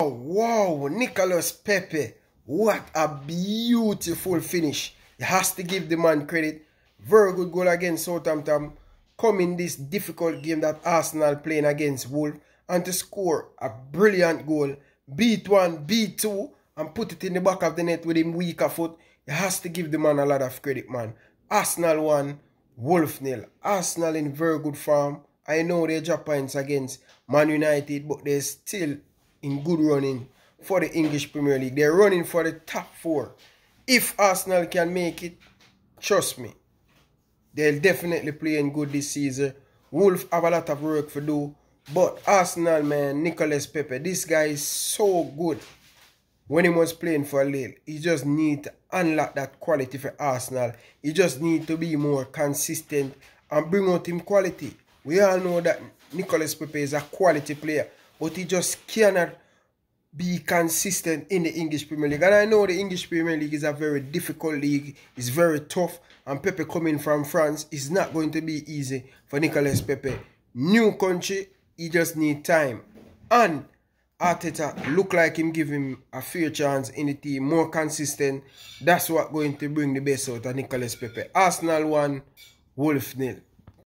Oh, wow, Nicolas Pepe. What a beautiful finish. He has to give the man credit. Very good goal against Southampton. Coming this difficult game that Arsenal playing against Wolves. And to score a brilliant goal. Beat one, beat two. And put it in the back of the net with him weaker foot. He has to give the man a lot of credit, man. Arsenal won, Wolf nil. Arsenal in very good form. I know they're Japan's against Man United, but they're still in good running for the English Premier League. They're running for the top four. If Arsenal can make it, trust me, they'll definitely play in good this season. Wolf have a lot of work to do. But Arsenal, man, Nicolas Pepe, this guy is so good when he was playing for Lille. He just need to unlock that quality for Arsenal. He just need to be more consistent and bring out him quality. We all know that Nicolas Pepe is a quality player but he just cannot be consistent in the English Premier League. And I know the English Premier League is a very difficult league. It's very tough. And Pepe coming from France is not going to be easy for Nicolas Pepe. New country, he just need time. And Arteta look like him give him a fair chance in the team, more consistent. That's what going to bring the best out of Nicolas Pepe. Arsenal 1, Wolf nil.